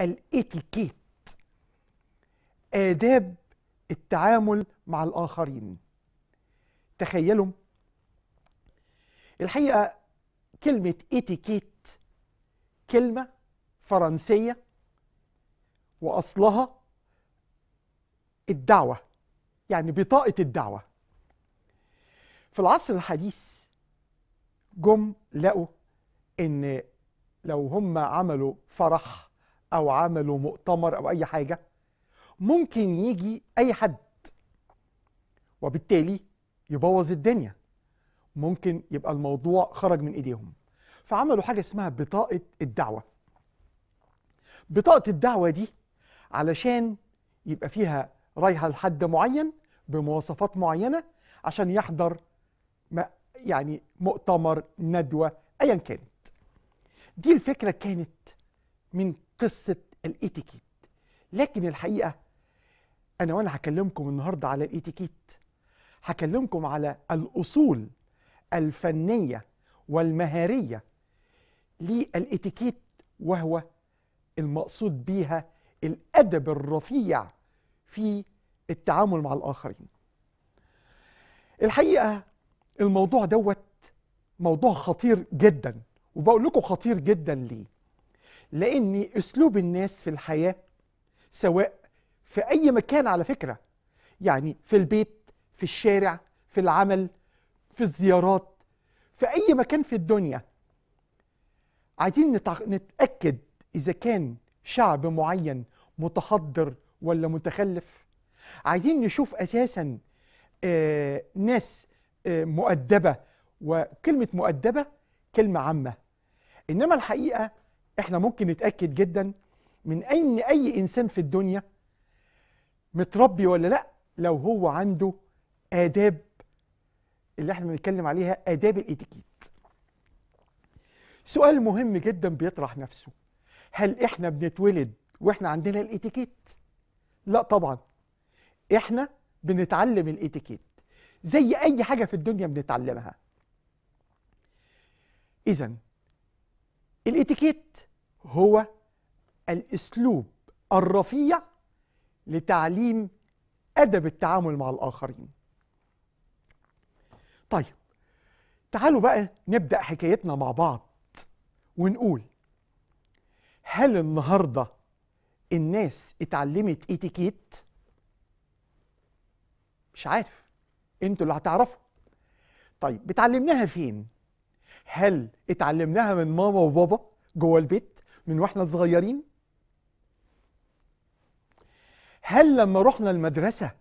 الاتيكيت آداب التعامل مع الآخرين تخيلوا الحقيقة كلمة اتيكيت كلمة فرنسية وأصلها الدعوة يعني بطاقة الدعوة في العصر الحديث جم لقوا إن لو هم عملوا فرح او عملوا مؤتمر او اي حاجه ممكن يجي اي حد وبالتالي يبوظ الدنيا ممكن يبقى الموضوع خرج من ايديهم فعملوا حاجه اسمها بطاقه الدعوه بطاقه الدعوه دي علشان يبقى فيها رايحه لحد معين بمواصفات معينه عشان يحضر ما يعني مؤتمر ندوه ايا كانت دي الفكره كانت من قصه الاتيكيت لكن الحقيقه انا وانا هكلمكم النهارده على الاتيكيت هكلمكم على الاصول الفنيه والمهاريه للاتيكيت وهو المقصود بيها الادب الرفيع في التعامل مع الاخرين الحقيقه الموضوع دوت موضوع خطير جدا وبقول لكم خطير جدا ليه لان اسلوب الناس في الحياه سواء في اي مكان على فكره يعني في البيت في الشارع في العمل في الزيارات في اي مكان في الدنيا عايزين نتاكد اذا كان شعب معين متحضر ولا متخلف عايزين نشوف اساسا آه ناس آه مؤدبه وكلمه مؤدبه كلمه عامه انما الحقيقه احنا ممكن نتاكد جدا من ان اي انسان في الدنيا متربي ولا لا لو هو عنده آداب اللي احنا بنتكلم عليها آداب الإتيكيت سؤال مهم جدا بيطرح نفسه هل احنا بنتولد واحنا عندنا الإتيكيت؟ لا طبعا احنا بنتعلم الإتيكيت زي أي حاجة في الدنيا بنتعلمها إذا الإتيكيت هو الاسلوب الرفيع لتعليم ادب التعامل مع الاخرين طيب تعالوا بقى نبدا حكايتنا مع بعض ونقول هل النهارده الناس اتعلمت اتيكيت مش عارف انتوا اللي هتعرفوا طيب اتعلمناها فين هل اتعلمناها من ماما وبابا جوه البيت من واحنا صغيرين هل لما رحنا المدرسة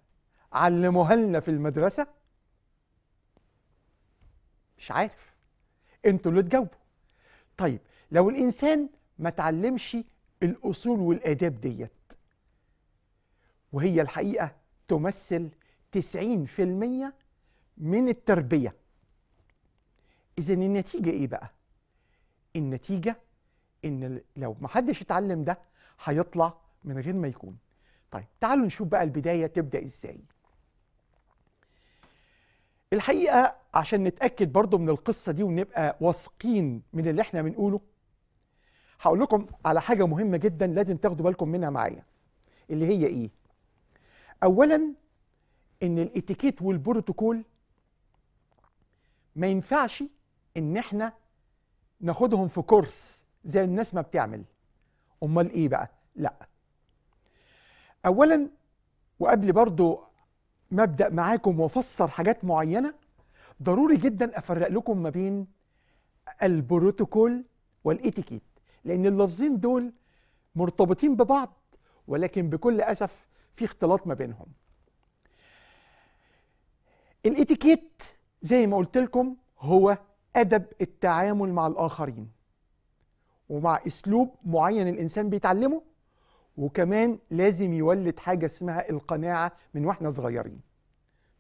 علموها لنا في المدرسة مش عارف انتوا اللي تجاوبوا طيب لو الإنسان ما تعلمش الأصول والآداب ديت وهي الحقيقة تمثل 90% من التربية إذا النتيجة إيه بقى؟ النتيجة ان لو ما حدش اتعلم ده هيطلع من غير ما يكون طيب تعالوا نشوف بقى البدايه تبدا ازاي الحقيقه عشان نتاكد برضو من القصه دي ونبقى واثقين من اللي احنا بنقوله هقول لكم على حاجه مهمه جدا لازم تاخدوا بالكم منها معايا اللي هي ايه اولا ان الاتيكيت والبروتوكول ما ينفعش ان احنا ناخدهم في كورس زي الناس ما بتعمل امال ايه بقى لا اولا وقبل برضو ما ابدا معاكم وافسر حاجات معينه ضروري جدا افرق لكم ما بين البروتوكول والاتيكيت لان اللفظين دول مرتبطين ببعض ولكن بكل اسف في اختلاط ما بينهم الاتيكيت زي ما قلت لكم هو ادب التعامل مع الاخرين ومع اسلوب معين الانسان بيتعلمه وكمان لازم يولد حاجه اسمها القناعه من واحنا صغيرين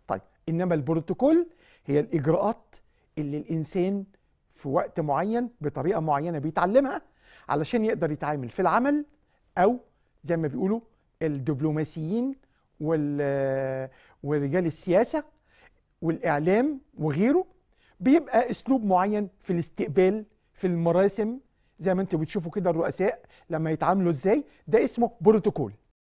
طيب انما البروتوكول هي الاجراءات اللي الانسان في وقت معين بطريقه معينه بيتعلمها علشان يقدر يتعامل في العمل او زي ما بيقولوا الدبلوماسيين ورجال السياسه والاعلام وغيره بيبقى اسلوب معين في الاستقبال في المراسم زي ما انتوا بتشوفوا كده الرؤساء لما يتعاملوا ازاي ده اسمه بروتوكول